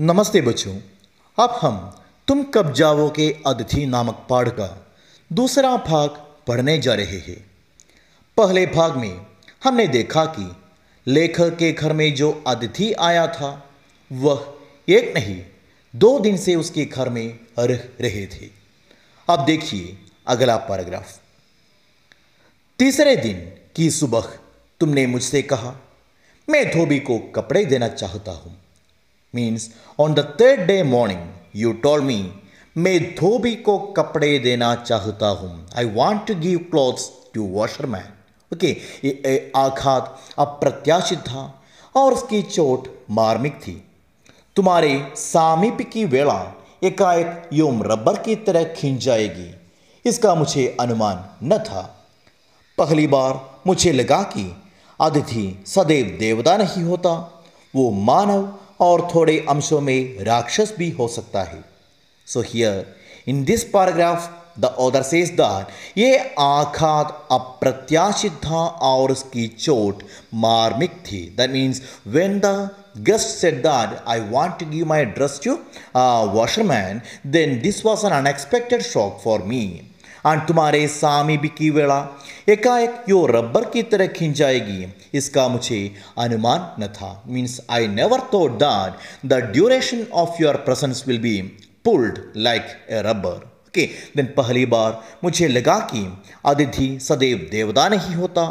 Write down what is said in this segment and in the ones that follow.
नमस्ते बच्चों अब हम तुम कब जाओ के अतिथि नामक पाठ का दूसरा भाग पढ़ने जा रहे हैं पहले भाग में हमने देखा कि लेखक के घर में जो अतिथि आया था वह एक नहीं दो दिन से उसके घर में रह रहे थे अब देखिए अगला पैराग्राफ तीसरे दिन की सुबह तुमने मुझसे कहा मैं धोबी को कपड़े देना चाहता हूं means on the third day morning you told me मैं धोबी को कपड़े देना चाहता हूँ I want to give clothes to washerman okay ये आघात अप्रत्याशित था और उसकी चोट मार्मिक थी तुम्हारे सामीप की वेला एकाएक योम रबर की तरह खींच जाएगी इसका मुझे अनुमान न था पहली बार मुझे लगा कि अतिथि सदैव देवता नहीं होता वो मानव और थोड़े अंशों में राक्षस भी हो सकता है so here in this paragraph the author says that ये आघात अप्रत्याशित था और उसकी चोट मार्मिक थी that means when the guest said that I want to give my dress to washerman then this was an unexpected shock for me तुम्हारे सामी की वेड़ा एकाएक यो रबर की तरह खिंच जाएगी इसका मुझे अनुमान न था means I never thought that the duration of your presence will be pulled like a rubber okay then पहली बार मुझे लगा कि अतिथि सदैव देवता नहीं होता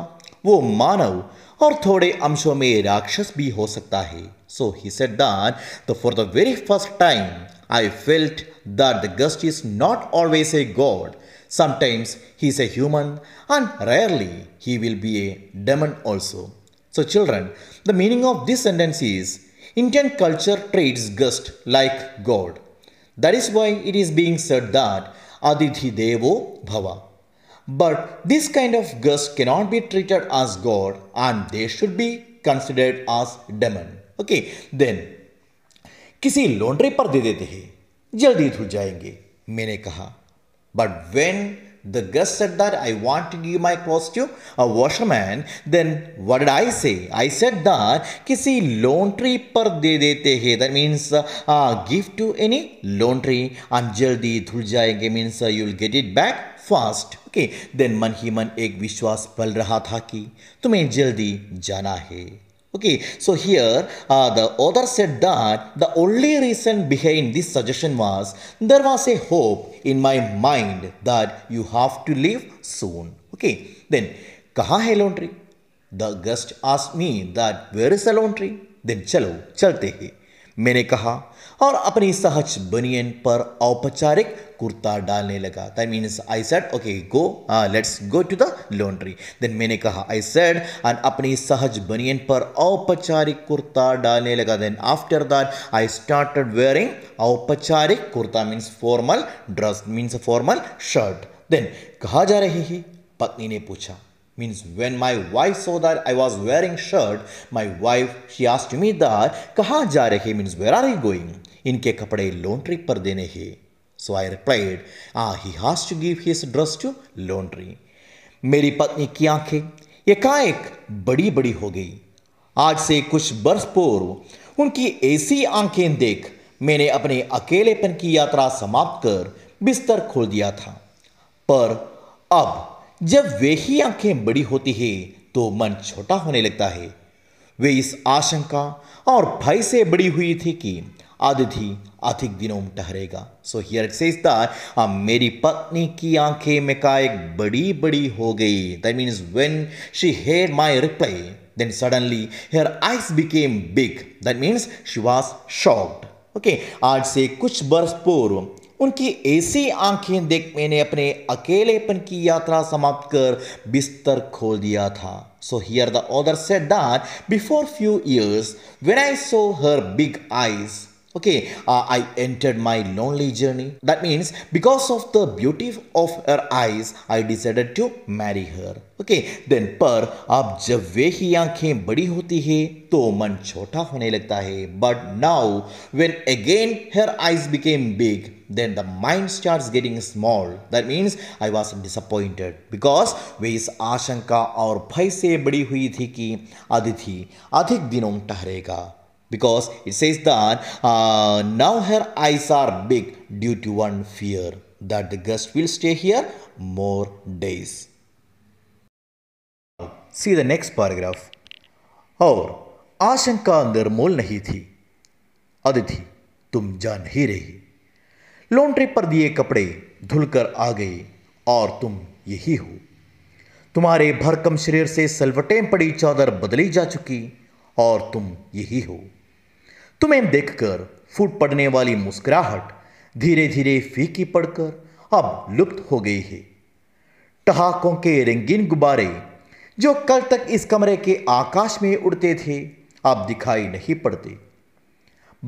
वो मानव और थोड़े अंशों में राक्षस भी हो सकता है सो ही सेट दैट तो for the very first time I felt that the guest is not always a god Sometimes he is a human and rarely he will be a demon also. So, children, the meaning of this sentence is Indian culture treats guest like God. That is why it is being said that Adithi Devo Bhava. But this kind of guest cannot be treated as God and they should be considered as demon. Okay, then किसी laundry पर दे देते हैं जल्दी धुल जाएंगे मैंने कहा But when the guest said that I want to give my clothes to a washerman, then what did I say? I said that किसी laundry पर दे देते हैं that means uh, uh, give to any laundry and जल्दी धुल जाएंगे means uh, you'll get it back fast. Okay? Then मन ही मन एक विश्वास पल रहा था कि तुम्हें जल्दी जाना है Okay, so here uh, the author said that the only reason behind this suggestion was there was a hope in my mind that you have to leave soon. Okay, then कहाँ है laundry The guest asked me that where is the laundry? Then चलो चलते हैं मैंने कहा और अपनी सहज बनियन पर औपचारिक कुर्ता डालने लगा that means I said okay go let's go to the laundry then मैंने कहा आई सेड एंड अपनी सहज बनियन पर औपचारिक कुर्ता डालने लगा then after that I started wearing औपचारिक कुर्ता means formal dress means formal shirt then कहा जा रही है पत्नी ने पूछा means when my wife saw that I was wearing shirt, my wife she asked me that कहाँ जा रहे means where are you going? इनके कपड़े laundry पर देने हैं. So I replied, ah, he has to give his dress to laundry. मेरी पत्नी की आंखें एकाएक बड़ी बड़ी हो गई आज से कुछ वर्ष पूर्व उनकी ऐसी आंखें देख मैंने अपने अकेलेपन की यात्रा समाप्त कर बिस्तर खोल दिया था पर अब जब वे ही आंखें बड़ी होती है तो मन छोटा होने लगता है वे इस आशंका और भय से बड़ी हुई थी कि आदि अधिक दिनों में ठहरेगा so here it says that अब मेरी पत्नी की आंखें में का एक बड़ी बड़ी हो गई that means when she hear my reply then suddenly her eyes became big that means she was shocked okay आज से कुछ वर्ष पूर्व उनकी ऐसी आंखें देख मैंने अपने अकेलेपन की यात्रा समाप्त कर बिस्तर खोल दिया था so here the author say that before few years when I saw her big eyes okay I entered my lonely journey that means because of the beauty of her eyes I decided to marry her okay then पर अब जब वे ही आंखें बड़ी होती है तो मन छोटा होने लगता है but now when again her eyes became big then the mind starts getting small. That means I was disappointed because वे इस आशंका और भय से बड़ी हुई थी कि अदिति अधिक दिनों ठहरेगा because it says that uh, now her eyes are big due to one fear that the guest will stay here more days. See the next paragraph. और आशंका निर्मूल नहीं थी अदिति तुम जा नहीं रही लॉन्ड्री पर दिए कपड़े धुलकर आ गए और तुम यही हो तुम्हारे भरकम शरीर से सलवटें पड़ी चादर बदली जा चुकी और तुम यही हो तुम्हें देखकर फूट पड़ने वाली मुस्कुराहट धीरे धीरे फीकी पड़कर अब लुप्त हो गई है टहाकों के रंगीन गुब्बारे जो कल तक इस कमरे के आकाश में उड़ते थे अब दिखाई नहीं पड़ते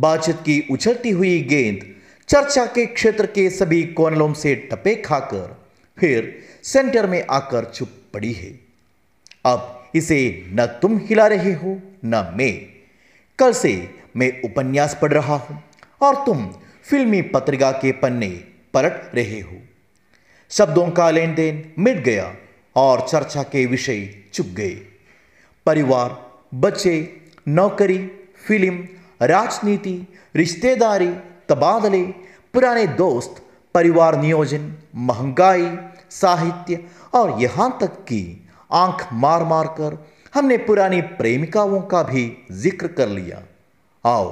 बातचीत की उछलती हुई गेंद चर्चा के क्षेत्र के सभी कोनलों से टपे खाकर फिर सेंटर में आकर चुप पड़ी है अब इसे न तुम हिला रहे हो न मैं कल से मैं उपन्यास पढ़ रहा हूं और तुम फिल्मी पत्रिका के पन्ने पलट रहे हो शब्दों का लेन देन मिट गया और चर्चा के विषय चुप गए परिवार बच्चे नौकरी फिल्म राजनीति रिश्तेदारी तबादले पुराने दोस्त परिवार नियोजन महंगाई साहित्य और यहाँ तक कि आंख मार मार कर हमने पुरानी प्रेमिकाओं का भी जिक्र कर लिया और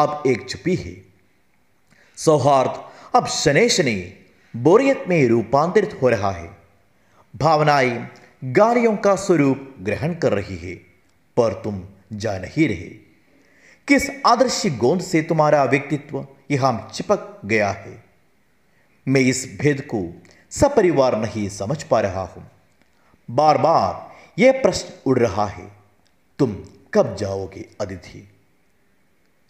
अब एक छुपी है सौहार्द अब शनि शनि बोरियत में रूपांतरित हो रहा है भावनाएं गालियों का स्वरूप ग्रहण कर रही है पर तुम जा नहीं रहे किस आदर्श गोंद से तुम्हारा व्यक्तित्व यहां चिपक गया है मैं इस भेद को सपरिवार नहीं समझ पा रहा हूं बार बार यह प्रश्न उड़ रहा है तुम कब जाओगे अदिति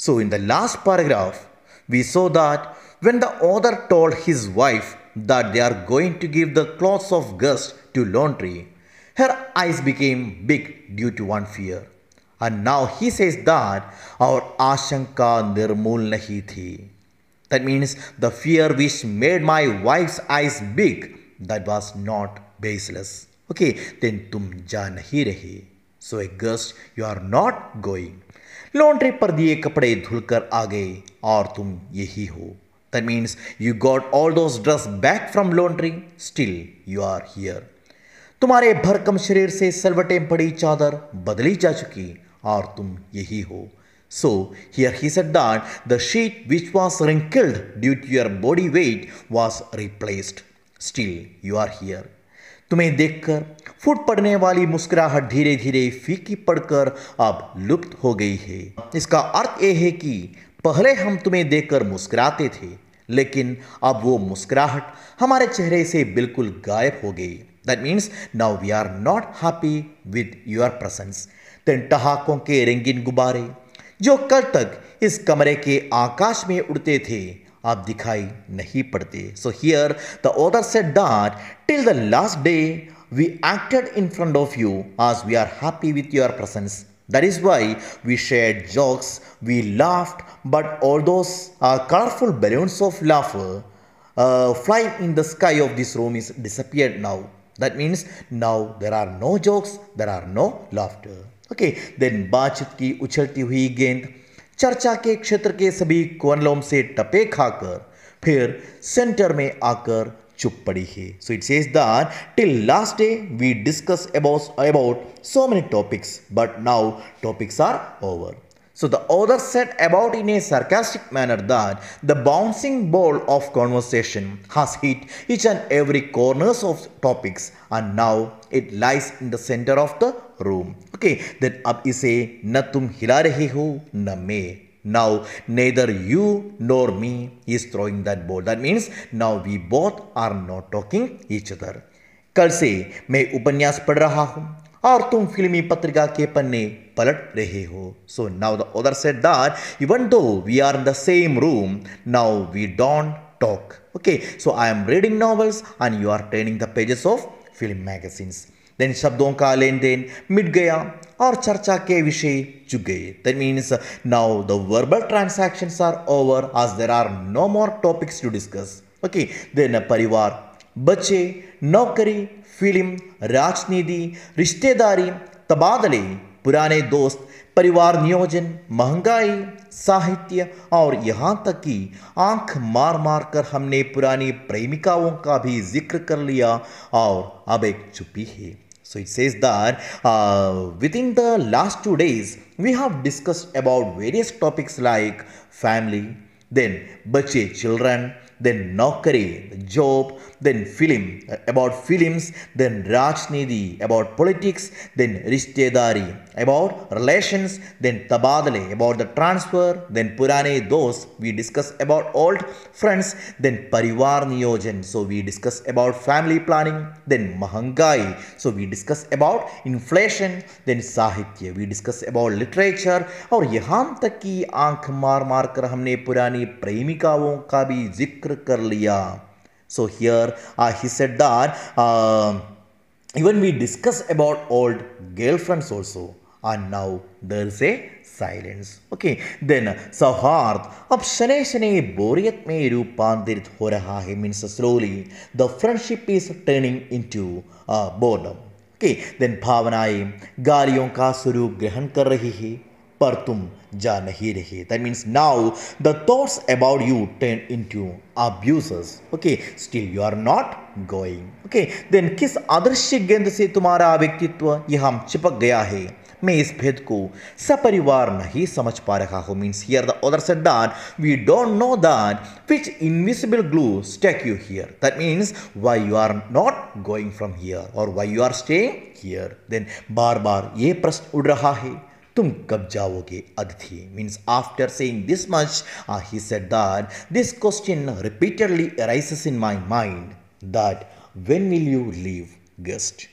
so in the last paragraph we saw that when the author told his wife that they are going to give the cloth of guest to laundry her eyes became big due to one fear and now he says that और आशंका निर्मूल नहीं थी that means the fear which made my wife's eyes big that was not baseless okay then तुम जा नहीं रहे सो ए guest you are not going laundry पर दिए कपड़े धुलकर आ गए और तुम यही हो that means you got all those dress back from laundry still you are here तुम्हारे भरकम शरीर से सलवटें पड़ी चादर बदली जा चुकी or tum yehi ho. So here he said that the sheet which was wrinkled due to your body weight was replaced. Still you are here. तुम्हें देखकर फूट पड़ने वाली मुस्कुराहट धीरे धीरे फीकी पड़कर अब लुप्त हो गई है इसका अर्थ यह है कि पहले हम तुम्हें देखकर मुस्कुराते थे लेकिन अब वो मुस्कुराहट हमारे चेहरे से बिल्कुल गायब हो गई that means now we are not happy with your presence तीन टहाकों के रंगीन गुब्बारे जो कल तक इस कमरे के आकाश में उड़ते थे आप दिखाई नहीं पड़ते so here the author said that till the last day we acted in front of you as we are happy with your presence that is why we shared jokes we laughed but all those colourful balloons of laugh fly in the sky of this room is disappear now that means now there are no jokes there are no laughed okay then बातचीत की उछलती हुई गेंद चर्चा के क्षेत्र के सभी कोनलों से टपे खाकर फिर सेंटर में आकर चुप पड़ी है so it says that till last day we discuss about about so many topics but now topics are over so the author said about in a sarcastic manner that the bouncing ball of conversation has hit each and every corners of topics and now it lies in the centre of the room okay then अब इसे न तुम हिला रहे हो न मैं now neither you NOR me is throwing that ball. That means now we both are not talking each other कल से मैं उपन्यास पढ़ रहा हूं और तुम फिल्मी पत्रिका के पन्ने पलट रहे हो so now the author that even though we are in the same room now we don't talk okay so I am reading novels and you are training the pages of film magazines then शब्दों का लेन then मिट गया और चर्चा के विषय चुक गए that means now the verbal transactions are over as there are no more topics to discuss okay then परिवार बच्चे नौकरी फिल्म राजनीति रिश्तेदारी तबादले पुराने दोस्त परिवार नियोजन महंगाई साहित्य और यहाँ तक कि आंख मार मार कर हमने पुरानी प्रेमिकाओं का भी जिक्र कर लिया और अब एक चुपी है so it says that within the last two days we have discuss about various topics like family then बच्चे चिल्ड्रन देन नौकरी job then film about films, then rajneeti about politics, then Rishtedari about relations, then Tabadale about the transfer, then Purane Dos we discuss about old friends, then Parivar Niyojan so we discuss about family planning, then Mahangai so we discuss about inflation, then Sahitya we discuss about literature aur yahan tak ki aankh मार मार kar humne purani premikaon ka bhi zikr kar liya So here uh, he said that uh, even we discuss about old girlfriends also and now there is a silence okay then सौहार्द अब शनै शनै बोरियत में रूपांतरित हो रहा है means slowly the friendship is turning into boredom okay then भावनाएं गालियों का स्वरूप ग्रहण कर रही है पर तुम जा नहीं रहे that means now the thoughts about you turn to abuse okay still you are not going okay then किस आदर्श गेंद से तुम्हारा व्यक्तित्व यह हम चिपक गया है मैं इस भेद को सपरिवार नहीं समझ पा रहा हूँ means here the author said that we don't know that which invisible glue stuck you here that means why you are not going from here और why you are staying here then बार बार ये प्रश्न उड़ रहा है तुम कब जाओगे अतिथि means after saying this much he said that this question repeatedly raises in my mind that when will you leave guest